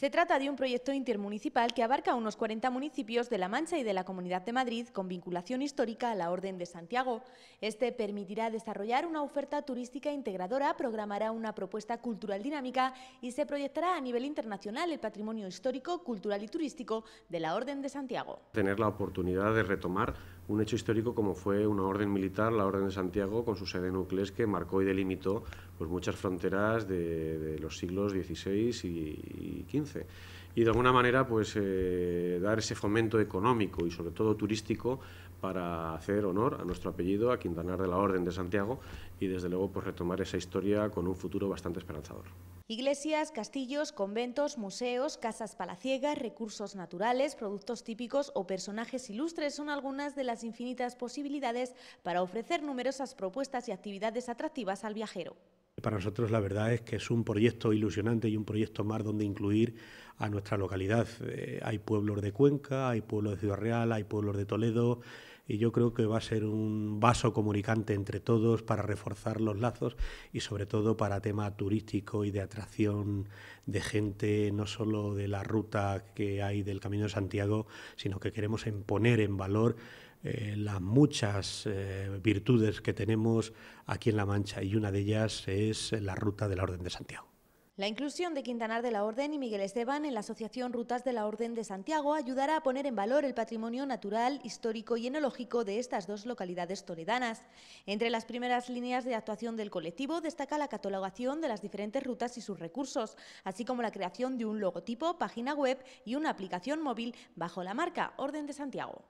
Se trata de un proyecto intermunicipal que abarca unos 40 municipios de La Mancha y de la Comunidad de Madrid con vinculación histórica a la Orden de Santiago. Este permitirá desarrollar una oferta turística integradora, programará una propuesta cultural dinámica y se proyectará a nivel internacional el patrimonio histórico, cultural y turístico de la Orden de Santiago. Tener la oportunidad de retomar un hecho histórico como fue una orden militar, la Orden de Santiago, con su sede en que marcó y delimitó pues, muchas fronteras de, los siglos XVI y, XV. Y de alguna manera, pues, eh, dar ese fomento económico y sobre todo turístico para hacer honor a nuestro apellido, a Quintanar de la Orden de Santiago, y desde luego pues, retomar esa historia con un futuro bastante esperanzador. Iglesias, castillos, conventos, museos, casas palaciegas, recursos naturales, productos típicos o personajes ilustres son algunas de las infinitas posibilidades para ofrecer numerosas propuestas y actividades atractivas al viajero. Para nosotros la verdad es que es un proyecto ilusionante y un proyecto más donde incluir a nuestra localidad. Eh, hay pueblos de Cuenca, hay pueblos de Ciudad Real, hay pueblos de Toledo, y yo creo que va a ser un vaso comunicante entre todos para reforzar los lazos y sobre todo para tema turístico y de atracción de gente, no solo de la ruta que hay del Camino de Santiago, sino que queremos poner en valor eh, las muchas eh, virtudes que tenemos aquí en La Mancha y una de ellas es la ruta de la Orden de Santiago. La inclusión de Quintanar de la Orden y Miguel Esteban en la Asociación Rutas de la Orden de Santiago ayudará a poner en valor el patrimonio natural, histórico y enológico de estas dos localidades toledanas. Entre las primeras líneas de actuación del colectivo destaca la catalogación de las diferentes rutas y sus recursos, así como la creación de un logotipo, página web y una aplicación móvil bajo la marca Orden de Santiago.